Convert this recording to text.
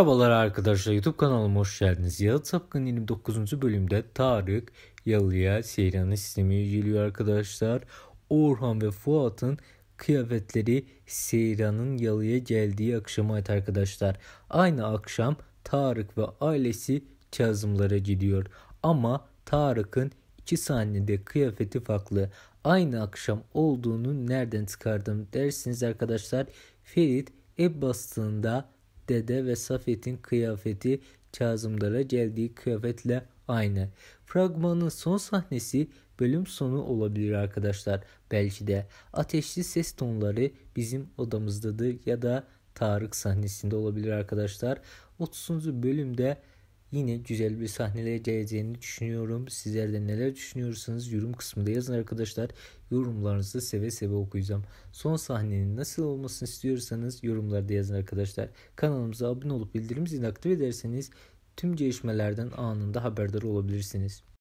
Merhabalar arkadaşlar YouTube kanalıma hoş geldiniz. Yalı Sapkın 29. bölümde Tarık Yalı'ya Seyran'ı sistemi geliyor arkadaşlar. Orhan ve Fuat'ın kıyafetleri Seyran'ın Yalı'ya geldiği akşama ait arkadaşlar. Aynı akşam Tarık ve ailesi Kazımlara gidiyor. Ama Tarık'ın iki sahnede kıyafeti farklı. Aynı akşam olduğunu nereden çıkardım dersiniz arkadaşlar. Ferit ev bastığında dede ve Safet'in kıyafeti Kazımlara geldiği kıyafetle aynı. Fragmanın son sahnesi bölüm sonu olabilir arkadaşlar. Belki de ateşli ses tonları bizim odamızdadır ya da Tarık sahnesinde olabilir arkadaşlar. 30. bölümde yine güzel bir sahnelere geleceğini düşünüyorum. Sizler de neler düşünüyorsunuz yorum kısmında yazın arkadaşlar. Yorumlarınızı seve seve okuyacağım. Son sahnenin nasıl olmasını istiyorsanız yorumlarda yazın arkadaşlar. Kanalımıza abone olup bildirim zilini aktif ederseniz tüm gelişmelerden anında haberdar olabilirsiniz.